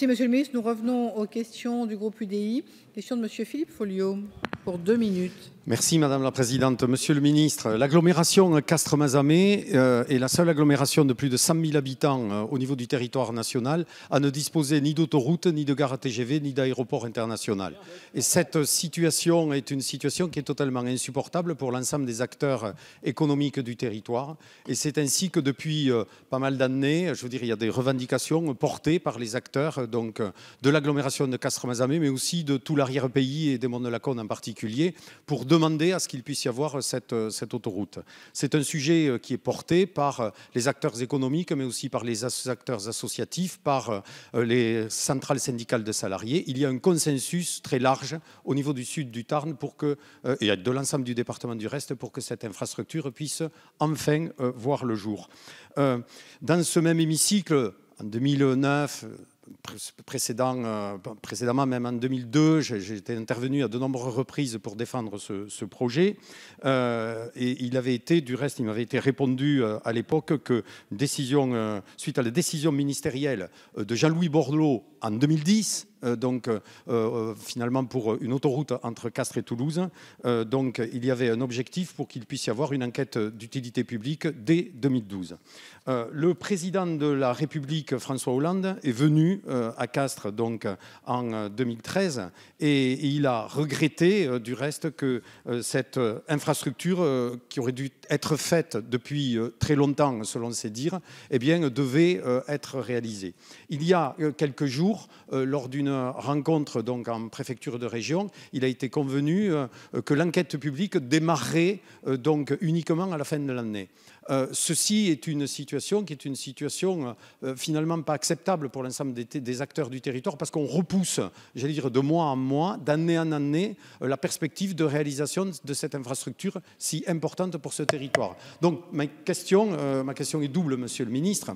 Merci, Monsieur le Ministre. Nous revenons aux questions du groupe UDI. Question de Monsieur Philippe Folliot pour deux minutes. Merci Madame la Présidente. Monsieur le Ministre, l'agglomération castres mazamé euh, est la seule agglomération de plus de 100 000 habitants euh, au niveau du territoire national à ne disposer ni d'autoroute, ni de gare à TGV, ni d'aéroport international. Et cette situation est une situation qui est totalement insupportable pour l'ensemble des acteurs économiques du territoire. Et c'est ainsi que depuis euh, pas mal d'années, je veux dire, il y a des revendications portées par les acteurs donc, de l'agglomération de castres mazamé mais aussi de tout l'arrière-pays et des Monts de la en particulier, pour demander à ce qu'il puisse y avoir cette, euh, autoroute. C'est un sujet euh, qui est porté par euh, les acteurs économiques, mais aussi par les acteurs associatifs, par les centrales syndicales de salariés. Il y a un consensus très large au niveau du sud du Tarn pour que, et de l'ensemble du département du reste pour que cette infrastructure puisse enfin voir le jour. Dans ce même hémicycle, en 2009, précédent, euh, précédemment, même en 2002, j'étais intervenu à de nombreuses reprises pour défendre ce, projet. Euh, et il avait été, du reste, il m'avait été répondu euh, à l'époque que décision, suite à la décision ministérielle de Jean-Louis Borloo en 2010, euh, donc euh, euh, finalement pour une autoroute entre Castres et Toulouse. donc il y avait un objectif pour qu'il puisse y avoir une enquête d'utilité publique dès 2012. le président de la République, François Hollande, est venu à Castres donc en 2013 et, il a regretté du reste que cette infrastructure qui aurait dû être faite depuis très longtemps, selon ses dires, eh bien, devait être réalisée. Il y a quelques jours, lors d'une rencontre donc en préfecture de région, il a été convenu euh, que l'enquête publique démarrerait euh, donc uniquement à la fin de l'année. Euh, ceci est une situation qui est une situation finalement pas acceptable pour l'ensemble des acteurs du territoire parce qu'on repousse, j'allais dire, de mois en mois, d'année en année, la perspective de réalisation de cette infrastructure si importante pour ce territoire. Donc ma question, ma question est double, Monsieur le Ministre.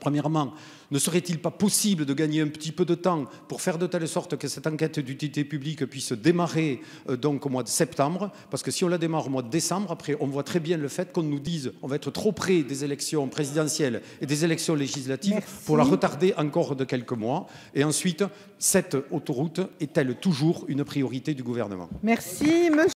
Premièrement, ne serait-il pas possible de gagner un petit peu de temps pour faire de telle sorte que cette enquête d'utilité publique puisse démarrer euh, donc au mois de septembre Parce que si on la démarre au mois de décembre, après, on voit très bien le fait qu'on nous dise qu'on va être trop près des élections présidentielles et des élections législatives pour la retarder encore de quelques mois. Et ensuite, cette autoroute est-elle toujours une priorité du gouvernement Merci, monsieur.